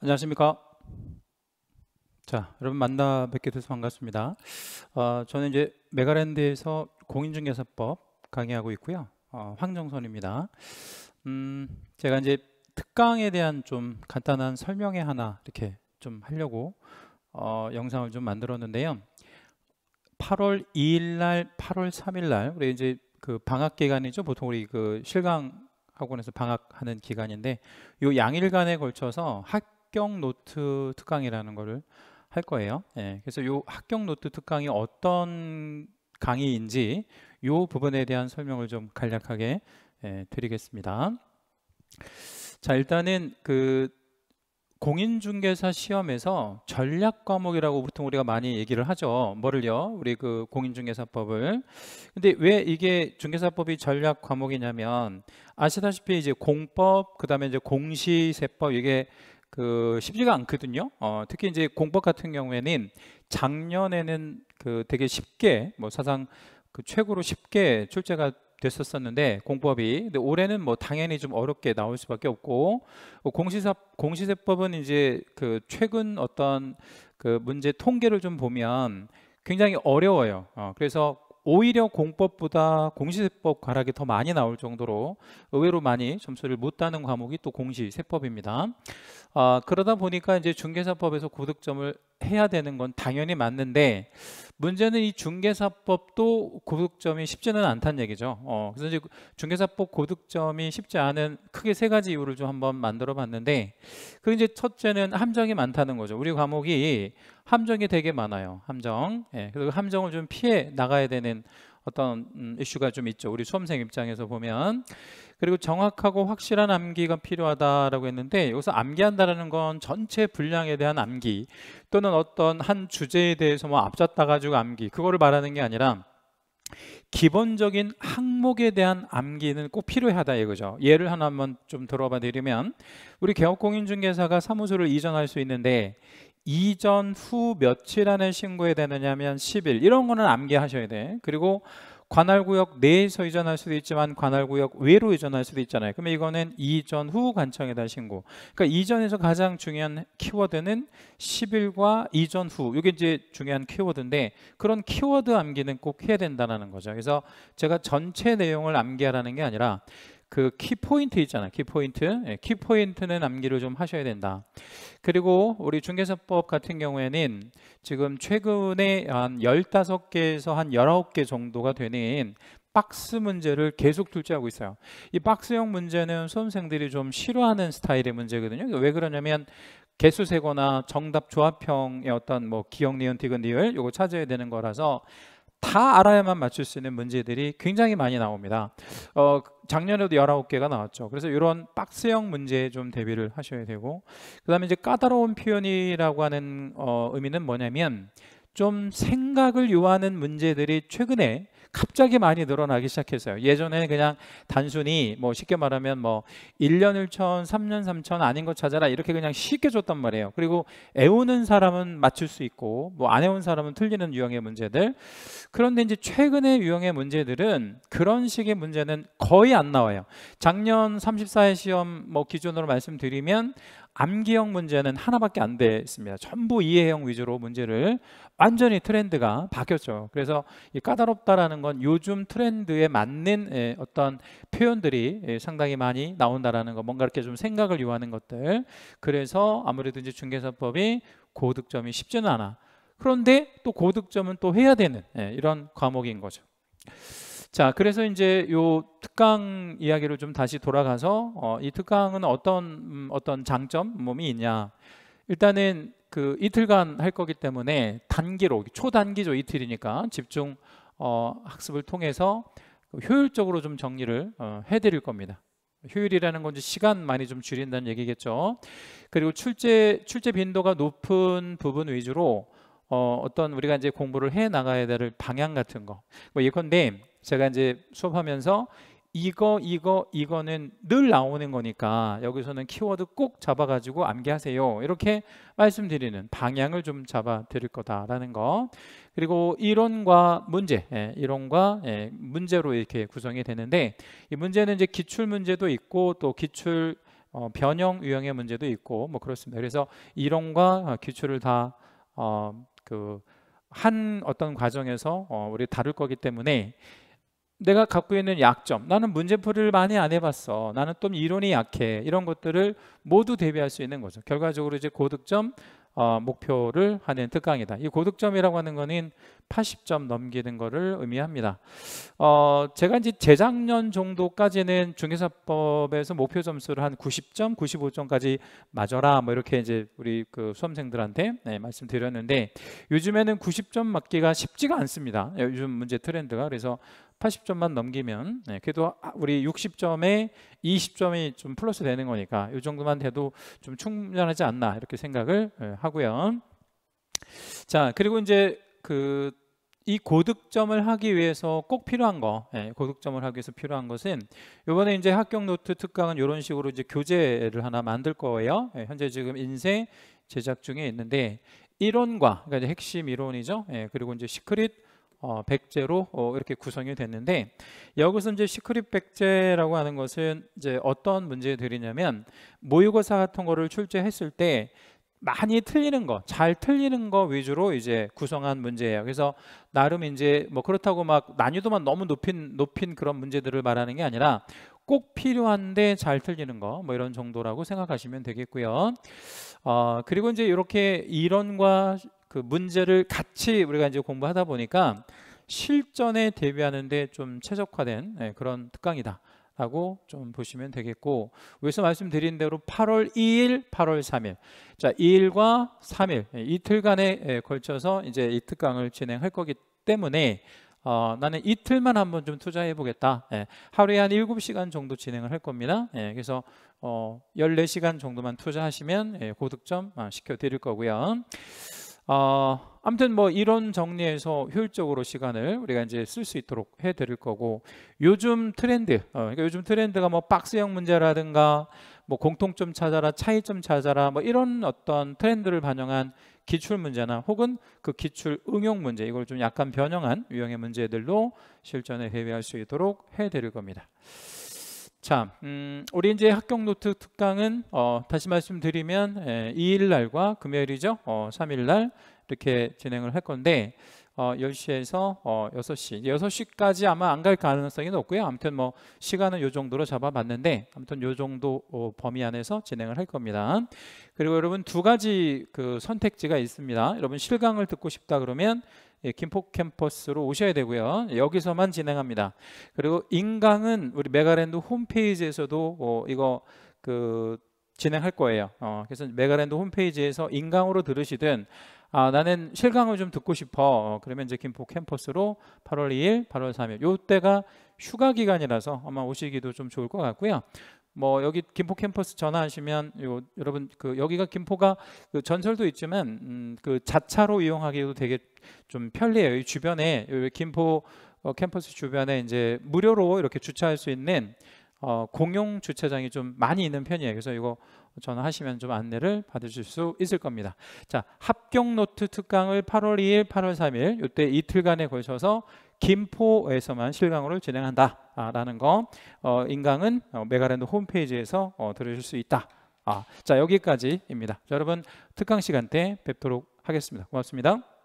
안녕하십니까? 자, 여러분 만나 뵙게 돼서 반갑습니다. 어, 저는 이제 메가랜드에서 공인중개사법 강의하고 있고요. 어, 황정선입니다. 음, 제가 이제 특강에 대한 좀 간단한 설명회 하나 이렇게 좀 하려고 어, 영상을 좀 만들었는데요. 8월 2일 날, 8월 3일 날 우리 이제 그 방학 기간이죠. 보통 우리 그 실강 학원에서 방학하는 기간인데 요 양일간에 걸쳐서 학 합격 노트 특강이라는 거를 할 거예요. 예, 그래서 이 합격 노트 특강이 어떤 강의인지 이 부분에 대한 설명을 좀 간략하게 예, 드리겠습니다. 자 일단은 그 공인중개사 시험에서 전략 과목이라고 보통 우리가 많이 얘기를 하죠. 뭐를요? 우리 그 공인중개사법을. 근데 왜 이게 중개사법이 전략 과목이냐면 아시다시피 이제 공법, 그다음에 이제 공시세법 이게 그 쉽지가 않거든요. 어, 특히 이제 공법 같은 경우에는 작년에는 그 되게 쉽게 뭐 사상 그 최고로 쉽게 출제가 됐었었는데 공법이 근데 올해는 뭐 당연히 좀 어렵게 나올 수밖에 없고 어, 공시사 공시세법은 이제 그 최근 어떤 그 문제 통계를 좀 보면 굉장히 어려워요. 어, 그래서 오히려 공법보다 공시세법 과락이 더 많이 나올 정도로 의외로 많이 점수를 못 따는 과목이 또 공시세법입니다. 아, 그러다 보니까 이제 중개사법에서 고득점을 해야 되는 건 당연히 맞는데 문제는 이 중개사법도 고득점이 쉽지는 않다는 얘기죠. 어, 그래서 이제 중개사법 고득점이 쉽지 않은 크게 세 가지 이유를 좀 한번 만들어 봤는데 그 이제 첫째는 함정이 많다는 거죠. 우리 과목이 함정이 되게 많아요. 함정. 예, 그리고 함정을 좀 피해 나가야 되는 어떤 음, 이슈가 좀 있죠. 우리 수험생 입장에서 보면 그리고 정확하고 확실한 암기가 필요하다라고 했는데 여기서 암기한다라는 건 전체 분량에 대한 암기 또는 어떤 한 주제에 대해서 뭐 앞잡다 가지고 암기 그거를 말하는 게 아니라 기본적인 항목에 대한 암기는 꼭 필요하다 이거죠. 예를 하나 한번 좀 들어봐 드리면 우리 개업공인중개사가 사무소를 이전할 수 있는데 이전 후 며칠 안에 신고해야 되느냐면 하 10일 이런 거는 암기하셔야 돼. 그리고 관할구역 내에서 이전할 수도 있지만 관할구역 외로 이전할 수도 있잖아요. 그러면 이거는 이전 후 관청에다 신고. 그러니까 이전에서 가장 중요한 키워드는 10일과 이전 후. 이게 이제 중요한 키워드인데 그런 키워드 암기는 꼭 해야 된다는 거죠. 그래서 제가 전체 내용을 암기하라는 게 아니라 그 키포인트 있잖아요. 키포인트. 예, 키포인트는 암기를 좀 하셔야 된다. 그리고 우리 중개사법 같은 경우에는 지금 최근에 한 15개에서 한 19개 정도가 되는 박스 문제를 계속 둘째하고 있어요. 이 박스형 문제는 수험생들이 좀 싫어하는 스타일의 문제거든요. 그러니까 왜 그러냐면 개수 세거나 정답 조합형의 어떤 뭐 기억, 니은, 티은, 니을 요거 찾아야 되는 거라서 다 알아야만 맞출 수 있는 문제들이 굉장히 많이 나옵니다. 어, 작년에도 19개가 나왔죠. 그래서 이런 박스형 문제에 좀 대비를 하셔야 되고 그 다음에 이제 까다로운 표현이라고 하는 어, 의미는 뭐냐면 좀 생각을 요하는 문제들이 최근에 갑자기 많이 늘어나기 시작했어요. 예전에는 그냥 단순히 뭐 쉽게 말하면 뭐 1년 1천, 3년 3천 아닌 것 찾아라 이렇게 그냥 쉽게 줬단 말이에요. 그리고 애우는 사람은 맞출 수 있고 뭐 안 애운 사람은 틀리는 유형의 문제들. 그런데 이제 최근의 유형의 문제들은 그런 식의 문제는 거의 안 나와요. 작년 34회 시험 뭐 기준으로 말씀드리면 암기형 문제는 하나밖에 안 돼 있습니다. 전부 이해형 위주로 문제를 완전히 트렌드가 바뀌었죠. 그래서 이 까다롭다라는 건 요즘 트렌드에 맞는 예, 어떤 표현들이 예, 상당히 많이 나온다라는 거, 뭔가 이렇게 좀 생각을 요하는 것들. 그래서 아무래도 이제 중개사법이 고득점이 쉽지는 않아. 그런데 또 고득점은 또 해야 되는 예, 이런 과목인 거죠. 자, 그래서 이제 요 특강 이야기로 좀 다시 돌아가서 어, 이 특강은 어떤 음, 어떤 장점 몸이 있냐? 일단은 그 이틀간 할 거기 때문에 단기로 초단기죠 이틀이니까 집중 어, 학습을 통해서 효율적으로 좀 정리를 어, 해드릴 겁니다. 효율이라는 건 시간 많이 좀 줄인다는 얘기겠죠. 그리고 출제 출제 빈도가 높은 부분 위주로 어, 어떤 우리가 이제 공부를 해 나가야 될 방향 같은 거. 뭐 예컨대 제가 이제 수업하면서 이거 이거 이거는 늘 나오는 거니까 여기서는 키워드 꼭 잡아가지고 암기하세요 이렇게 말씀드리는 방향을 좀 잡아 드릴 거다라는 거 그리고 이론과 문제 예, 이론과 예, 문제로 이렇게 구성이 되는데 이 문제는 이제 기출 문제도 있고 또 기출 어, 변형 유형의 문제도 있고 뭐 그렇습니다 그래서 이론과 기출을 다그 어, 어한 어떤 과정에서 어, 우리 다룰 거기 때문에 내가 갖고 있는 약점 나는 문제풀이를 많이 안 해봤어 나는 좀 이론이 약해 이런 것들을 모두 대비할 수 있는 거죠 결과적으로 이제 고득점 어, 목표를 하는 특강이다 이 고득점이라고 하는 거는 80점 넘기는 거를 의미합니다 어, 제가 이제 재작년 정도까지는 중개사법에서 목표 점수를 한 90점 95점까지 맞아라 뭐 이렇게 이제 우리 그 수험생들한테 네, 말씀드렸는데 요즘에는 90점 맞기가 쉽지가 않습니다 예, 요즘 문제 트렌드가 그래서 80점만 넘기면 네, 그래도 아, 우리 60점에 20점이 좀 플러스 되는 거니까 이 정도만 돼도 좀 충분하지 않나 이렇게 생각을 예, 하고요. 자 그리고 이제 그 이 고득점을 하기 위해서 꼭 필요한 거, 예, 고득점을 하기 위해서 필요한 것은 이번에 이제 합격 노트 특강은 이런 식으로 이제 교재를 하나 만들 거예요. 예, 현재 지금 인쇄 제작 중에 있는데 이론과 그러니까 이제 핵심 이론이죠. 예, 그리고 이제 시크릿 어, 백제로 어, 이렇게 구성이 됐는데 여기서 이제 시크릿 백제라고 하는 것은 이제 어떤 문제들이냐면 모의고사 같은 거를 출제했을 때 많이 틀리는 거, 잘 틀리는 거 위주로 이제 구성한 문제예요. 그래서 나름 이제 뭐 그렇다고 막 난이도만 너무 높인 높인 그런 문제들을 말하는 게 아니라 꼭 필요한데 잘 틀리는 거뭐 이런 정도라고 생각하시면 되겠고요. 어, 그리고 이제 이렇게 이론과 그 문제를 같이 우리가 이제 공부하다 보니까 실전에 대비하는데 좀 최적화된 예, 그런 특강이다. 라고 좀 보시면 되겠고 위에서 말씀드린 대로 8월 2일, 8월 3일 자 2일과 3일 예, 이틀간에 예, 걸쳐서 이제 이 특강을 진행할 거기 때문에 어, 나는 이틀만 한번 좀 투자해 보겠다 예, 하루에 한 7시간 정도 진행을 할 겁니다 예, 그래서 어, 14시간 정도만 투자하시면 예, 고득점 어, 시켜 드릴 거고요 어, 아무튼 뭐이런정리에서 효율적으로 시간을 우리가 이제 쓸 수 있도록 해드릴 거고 요즘 트렌드 어, 그러니까 요즘 트렌드가 뭐 박스형 문제라든가 뭐 공통점 찾아라 차이점 찾아라 뭐 이런 어떤 트렌드를 반영한 기출 문제나 혹은 그 기출 응용 문제 이걸 좀 약간 변형한 유형의 문제들로 실전에 대비할 수 있도록 해드릴 겁니다. 자, 음, 우리 이제 합격 노트 특강은 어, 다시 말씀드리면 2일 예, 날과 금요일이죠. 어, 3일 날 이렇게 진행을 할 건데 어, 10시에서 어, 6시. 6시까지 아마 안 갈 가능성이 높고요. 아무튼 뭐 시간은 요 정도로 잡아봤는데 아무튼 요 정도 어, 범위 안에서 진행을 할 겁니다. 그리고 여러분 두 가지 그 선택지가 있습니다. 여러분 실강을 듣고 싶다 그러면 예, 김포 캠퍼스로 오셔야 되고요. 여기서만 진행합니다. 그리고 인강은 우리 메가랜드 홈페이지에서도 어, 이거 그 진행할 거예요. 어, 그래서 메가랜드 홈페이지에서 인강으로 들으시든 아, 나는 실강을 좀 듣고 싶어. 어, 그러면 이제 김포 캠퍼스로 8월 2일, 8월 3일 요때가 휴가 기간이라서 아마 오시기도 좀 좋을 것 같고요. 뭐 여기 김포 캠퍼스 전화하시면 요, 여러분 그 여기가 김포가 그 전설도 있지만 음, 그 자차로 이용하기도 되게 좀 편리해요. 이 주변에 요 김포 어, 캠퍼스 주변에 이제 무료로 이렇게 주차할 수 있는 어, 공용 주차장이 좀 많이 있는 편이에요. 그래서 이거 전화하시면 좀 안내를 받으실 수 있을 겁니다. 자, 합격 노트 특강을 8월 2일, 8월 3일 이때 이틀간에 걸쳐서 김포에서만 실강으로 진행한다라는 거 어, 인강은 어, 메가랜드 홈페이지에서 어, 들으실 수 있다. 아, 자 여기까지입니다. 자, 여러분 특강 시간 때 뵙도록 하겠습니다. 고맙습니다.